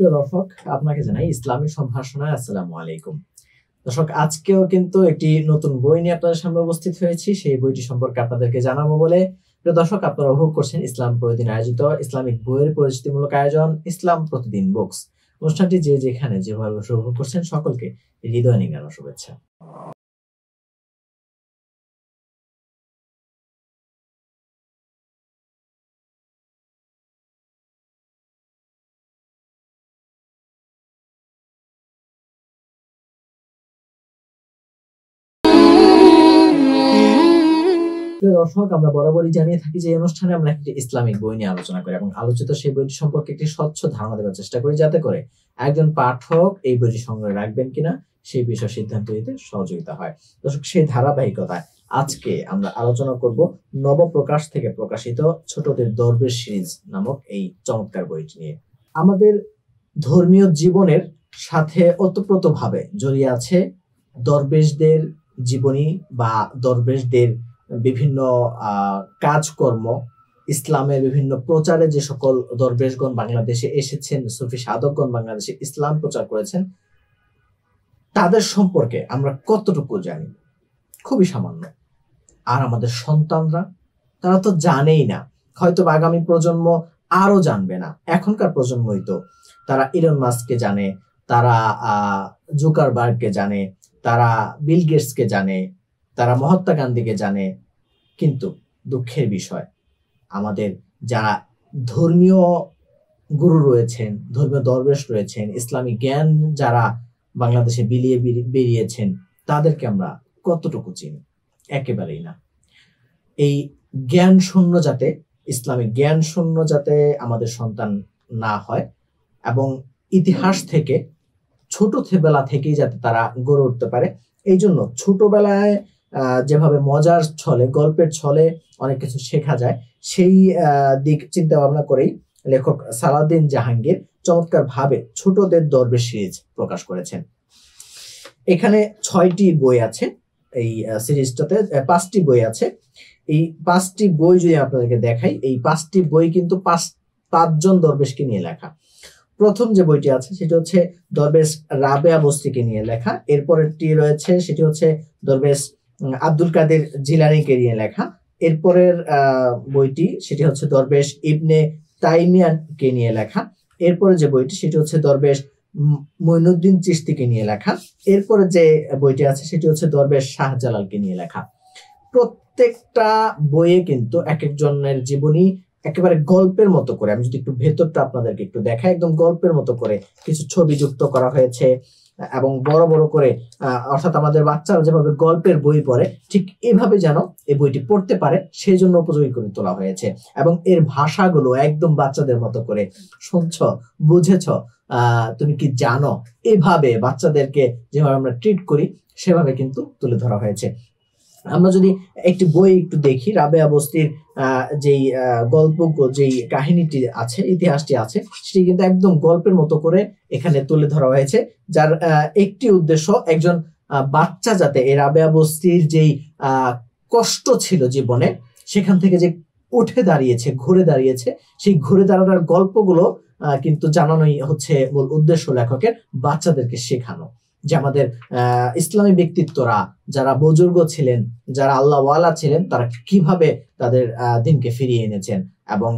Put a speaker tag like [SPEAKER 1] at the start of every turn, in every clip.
[SPEAKER 1] প্রিয় দর্শক আপনাকে জানাই ইসলামী সম্ভাষণায় আসসালামু আলাইকুম দর্শক আজকেও কিন্তু একটি নতুন বই নিয়ে আপনাদের সামনে উপস্থিত হয়েছি সেই বইটি সম্পর্কে আপনাদেরকে জানাবো বলে প্রিয় দর্শক আপনারা উপভোগ করছেন ইসলাম প্রতিদিন আয়োজিত ইসলামিক বইয়ের পরিচিতিমূলক আয়োজন ইসলাম প্রতিদিন বুকস অনুষ্ঠানটি যে যেখানে যেভাবে উপভোগ করছেন সকলকে হৃদয় নিগানো শুভেচ্ছা প্রিয় দর্শক আমরা বরাবরই জানিয়ে থাকি যে অনুষ্ঠানে আমরা একটি ইসলামিক বই নিয়ে আলোচনা করি এবং আলোচিত সেই বইটি সম্পর্কে একটি স্বচ্ছ ধারণা দেওয়ার চেষ্টা করি যাতে করে একজন পাঠক এই বইটি সংগ্রহে রাখবেন কিনা সেই বিষয়ে সিদ্ধান্ত নিতে সহযোগিতা হয় দর্শক সেই ধারাবাহিকতায় আজকে আমরা আলোচনা করব নবপ্রকাশ থেকে প্রকাশিত ছোটদের দরবেশ সিরিজ নামক এই চমৎকার বইটি নিয়ে আমাদের ধর্মীয় জীবনের সাথে ওতপ্রোতভাবে জড়িয়ে আছে দরবেশদের জীবনী বা দরবেশদের বিভিন্ন কাজকর্ম ইসলামের বিভিন্ন প্রচারে যে সকল দরবেশগণ বাংলাদেশে এসেছেন সুফি সাধকগণ বাংলাদেশে ইসলাম প্রচার করেছেন তাদের সম্পর্কে আমরা কতটুকু জানি খুবই সামান্য আর আমাদের সন্তানরা তারা তো জানেই না হয়তো আগামী প্রজন্ম আরও জানবে না এখনকার প্রজন্মই তো তারা ইরন মাস্ককে জানে তারা জুকারবার্গকে জানে তারা বিল গেটসকে জানে তারা মহাত্মা গান্ধীকে জানে কিন্তু দুঃখের বিষয় আমাদের যারা ধর্মীয় গুরু রয়েছেন ধর্মীয় দরবেশ রয়েছেন ইসলামী জ্ঞান যারা বাংলাদেশে বিলিয়ে বেরিয়েছেন তাদেরকে আমরা কতটুকু চিনি একেবারেই না এই জ্ঞান শূন্য যাতে ইসলামিক জ্ঞান শূন্য যাতে আমাদের সন্তান না হয় এবং ইতিহাস থেকে ছোট বেলা থেকেই যাতে তারা গড়ে উঠতে পারে এই জন্য ছোটবেলায় যেভাবে মজার ছলে গল্পের ছলে অনেক কিছু শেখা যায় সেই দিক চিন্তা ভাবনা করেই লেখক সালাউদ্দিন জাহাঙ্গীর চমৎকারভাবে ছোটদের দরবেশ সিরিজ প্রকাশ করেছেন এখানে ছয়টি বই আছে এই সিরিজটাতে পাঁচটি বই আছে এই পাঁচটি বই যদি আপনাদেরকে দেখাই এই পাঁচটি বই কিন্তু পাঁচ পাঁচজন দরবেশকে নিয়ে লেখা প্রথম যে বইটি আছে সেটি হচ্ছে দরবেশ রাবেয়া বস্তিকে নিয়ে লেখা এরপরেরটি রয়েছে সেটি হচ্ছে দরবেশ আব্দুল কাদের জিলানিকে নিয়ে লেখা এরপরের বইটি সেটি হচ্ছে দরবেশ ইবনে তাইমিয়ানকে নিয়ে লেখা এরপরে যে বইটি সেটি হচ্ছে দরবেশ মইনুদ্দিন চিস্তিকে নিয়ে লেখা এরপরে যে বইটি আছে সেটি হচ্ছে দরবেশ শাহজালালকে নিয়ে লেখা প্রত্যেকটা বইয়ে কিন্তু এক একজনের জীবনী একেবারে গল্পের মতো করে আমি যদি একটু ভেতরটা আপনাদেরকে একটু দেখাই একদম গল্পের মতো করে কিছু ছবি যুক্ত করা হয়েছে এবং বড় বড় করে অর্থাৎ আমাদের বাচ্চারা যেভাবে গল্পের বই পড়ে ঠিক এভাবে যেন এই বইটি পড়তে পারে সেই জন্য উপযোগী করে তোলা হয়েছে এবং এর ভাষাগুলো একদম বাচ্চাদের মতো করে শুনছ বুঝেছ তুমি কি জানো এভাবে বাচ্চাদেরকে যেভাবে আমরা ট্রিট করি সেভাবে কিন্তু তুলে ধরা হয়েছে আমরা যদি একটি বই একটু দেখি রাবে অবস্থির যেই গল্প যেই কাহিনীটি আছে ইতিহাসটি আছে সেটি কিন্তু একদম গল্পের মতো করে এখানে তুলে ধরা হয়েছে যার একটি উদ্দেশ্য একজন বাচ্চা যাতে এর রাবেয়া বস্তির যেই কষ্ট ছিল জীবনে সেখান থেকে যে উঠে দাঁড়িয়েছে ঘুরে দাঁড়িয়েছে সেই ঘুরে দাঁড়ানোর গল্পগুলো কিন্তু জানানোই হচ্ছে মূল উদ্দেশ্য লেখকের বাচ্চাদেরকে শেখানো যে আমাদের ইসলামী ব্যক্তিত্বরা যারা বুজুর্গ ছিলেন যারা আল্লাহওয়ালা ছিলেন তারা কিভাবে তাদের দিনকে ফিরিয়ে এনেছেন এবং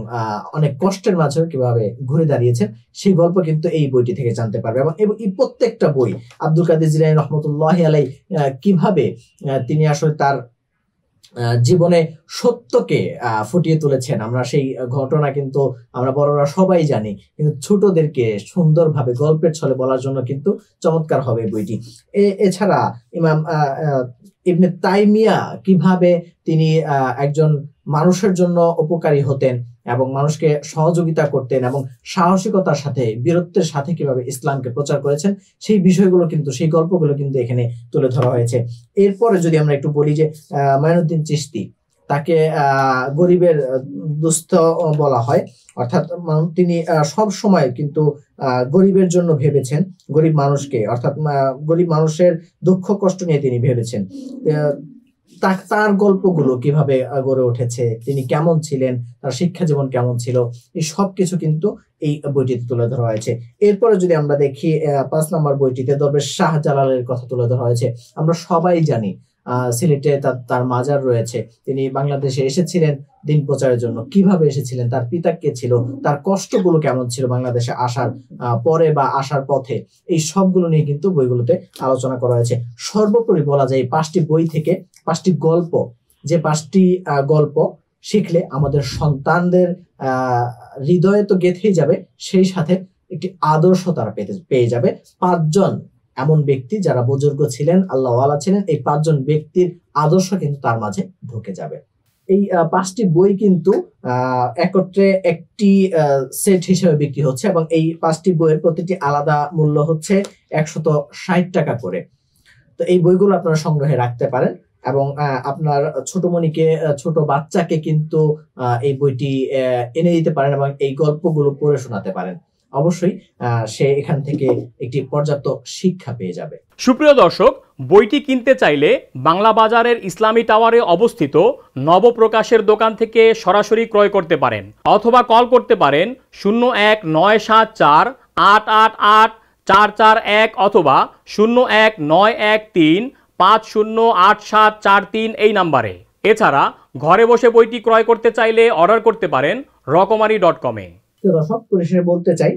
[SPEAKER 1] অনেক কষ্টের মাঝেও কিভাবে ঘুরে দাঁড়িয়েছেন সেই গল্প কিন্তু এই বইটি থেকে জানতে পারবে এবং এবং এই প্রত্যেকটা বই আব্দুল কাদের জিলাই রহমতুল্লাহ আলাই কিভাবে তিনি আসলে তার জীবনে সত্যকে ফুটিয়ে তুলেছেন আমরা সেই ঘটনা কিন্তু আমরা বড়রা সবাই জানি কিন্তু ছোটদেরকে সুন্দরভাবে গল্পের ছলে বলার জন্য কিন্তু চমৎকার হবে বইটি এছাড়া ইমাম ইবনে তাইমিয়া কিভাবে তিনি একজন মানুষের জন্য উপকারী হতেন এবং মানুষকে সহযোগিতা করতেন এবং সাহসিকতার সাথে বীরত্বের সাথে কিভাবে ইসলামকে প্রচার করেছেন সেই বিষয়গুলো কিন্তু সেই গল্পগুলো কিন্তু এখানে তুলে ধরা হয়েছে এরপরে যদি আমরা একটু বলি যে মাইনুদ্দিন চিস্তি তাকে গরিবের দুস্থ বলা হয় অর্থাৎ তিনি সব সময় কিন্তু গরিবের জন্য ভেবেছেন গরিব মানুষকে অর্থাৎ গরিব মানুষের দুঃখ কষ্ট নিয়ে তিনি ভেবেছেন তার গল্পগুলো কিভাবে গড়ে উঠেছে তিনি কেমন ছিলেন তার শিক্ষা জীবন কেমন ছিল এই সব কিছু কিন্তু এই বইটিতে তুলে ধরা হয়েছে এরপরে যদি আমরা দেখি পাঁচ নম্বর বইটিতে দরবেশ শাহজালালের কথা তুলে ধরা হয়েছে আমরা সবাই জানি সিলেটে তার মাজার রয়েছে তিনি বাংলাদেশে এসেছিলেন দিন প্রচারের জন্য কিভাবে এসেছিলেন তার পিতা কে ছিল তার কষ্টগুলো কেমন ছিল বাংলাদেশে আসার পরে বা আসার পথে এই সবগুলো নিয়ে কিন্তু বইগুলোতে আলোচনা করা হয়েছে সর্বোপরি বলা যায় পাঁচটি বই থেকে পাঁচটি গল্প যে পাঁচটি গল্প শিখলে আমাদের সন্তানদের হৃদয়ে তো গেঁথেই যাবে সেই সাথে একটি আদর্শ তারা পেতে পেয়ে যাবে পাঁচজন এমন ব্যক্তি যারা বুজুর্গ ছিলেন আল্লাহ ছিলেন এই পাঁচজন ব্যক্তির আদর্শ কিন্তু তার মাঝে ঢুকে যাবে এই পাঁচটি বই কিন্তু একত্রে একটি সেট হিসেবে বিক্রি হচ্ছে এবং এই পাঁচটি বইয়ের প্রতিটি আলাদা মূল্য হচ্ছে একশত ষাট টাকা করে তো এই বইগুলো আপনারা সংগ্রহে রাখতে পারেন এবং আপনার মনিকে ছোট বাচ্চাকে কিন্তু এই বইটি এনে দিতে পারেন এবং এই গল্পগুলো পড়ে শোনাতে পারেন অবশ্যই সে এখান থেকে একটি পর্যাপ্ত শিক্ষা পেয়ে যাবে সুপ্রিয় দর্শক বইটি কিনতে চাইলে বাংলা বাজারের ইসলামী টাওয়ারে অবস্থিত নবপ্রকাশের দোকান থেকে সরাসরি ক্রয় করতে পারেন অথবা কল করতে পারেন শূন্য এক নয় সাত চার আট আট আট চার চার এক অথবা শূন্য এক নয় এক তিন পাঁচ শূন্য আট সাত চার তিন এই নাম্বারে এছাড়া ঘরে বসে বইটি ক্রয় করতে চাইলে অর্ডার করতে পারেন রকমারি ডট কমে প্রিয় দর্শক পরিশেষে বলতে চাই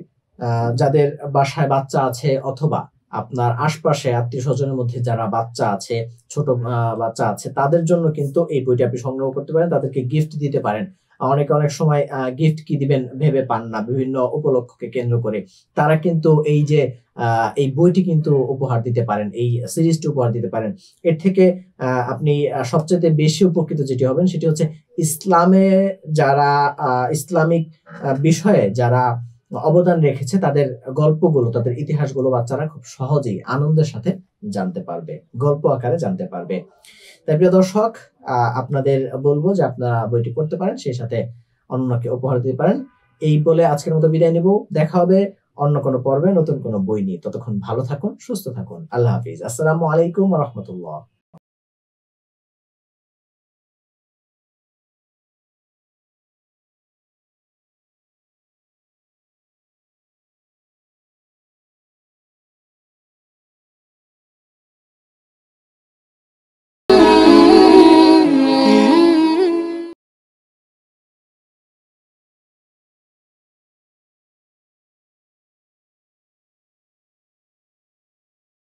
[SPEAKER 1] যাদের বাসায় বাচ্চা আছে অথবা আপনার আশপাশে আত্মীয় স্বজনের মধ্যে যারা বাচ্চা আছে ছোট বাচ্চা আছে তাদের জন্য কিন্তু এই বইটি আপনি সংগ্রহ করতে পারেন তাদেরকে গিফট দিতে পারেন অনেকে অনেক সময় গিফট কি দিবেন ভেবে পান না বিভিন্ন উপলক্ষকে কেন্দ্র করে তারা কিন্তু এই যে এই বইটি কিন্তু উপহার দিতে পারেন এই সিরিজটি উপহার দিতে পারেন এর থেকে আপনি সবচেয়ে বেশি উপকৃত যেটি হবেন সেটি হচ্ছে ইসলামে যারা ইসলামিক বিষয়ে যারা অবদান রেখেছে তাদের গল্পগুলো তাদের ইতিহাসগুলো বাচ্চারা খুব সহজেই আনন্দের সাথে জানতে পারবে গল্প আকারে জানতে পারবে তাই প্রিয় দর্শক আপনাদের বলবো যে আপনারা বইটি পড়তে পারেন সেই সাথে অন্যকে উপহার দিতে পারেন এই বলে আজকের মতো বিদায় নিব দেখা হবে অন্য কোনো পর্বে নতুন কোনো বই নিয়ে ততক্ষণ ভালো থাকুন সুস্থ থাকুন আল্লাহ হাফিজ আসসালামু আলাইকুম রহমতুল্লাহ